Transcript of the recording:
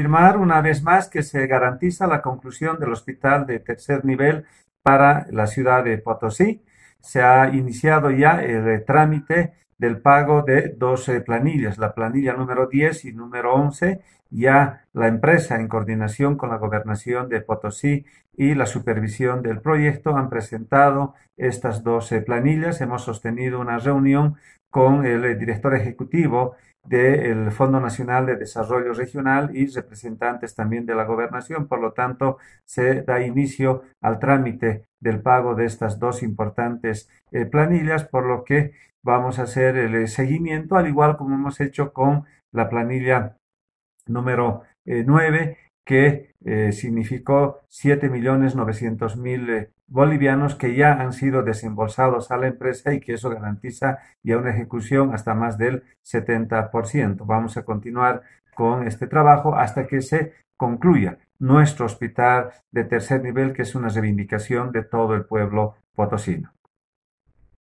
una vez más que se garantiza la conclusión del hospital de tercer nivel para la ciudad de Potosí. Se ha iniciado ya el trámite del pago de 12 planillas, la planilla número 10 y número 11. Ya la empresa, en coordinación con la gobernación de Potosí y la supervisión del proyecto, han presentado estas 12 planillas. Hemos sostenido una reunión con el director ejecutivo del Fondo Nacional de Desarrollo Regional y representantes también de la gobernación. Por lo tanto, se da inicio al trámite del pago de estas dos importantes eh, planillas, por lo que vamos a hacer el eh, seguimiento, al igual como hemos hecho con la planilla número eh, nueve que eh, significó 7.900.000 eh, bolivianos que ya han sido desembolsados a la empresa y que eso garantiza ya una ejecución hasta más del 70%. Vamos a continuar con este trabajo hasta que se concluya nuestro hospital de tercer nivel, que es una reivindicación de todo el pueblo potosino.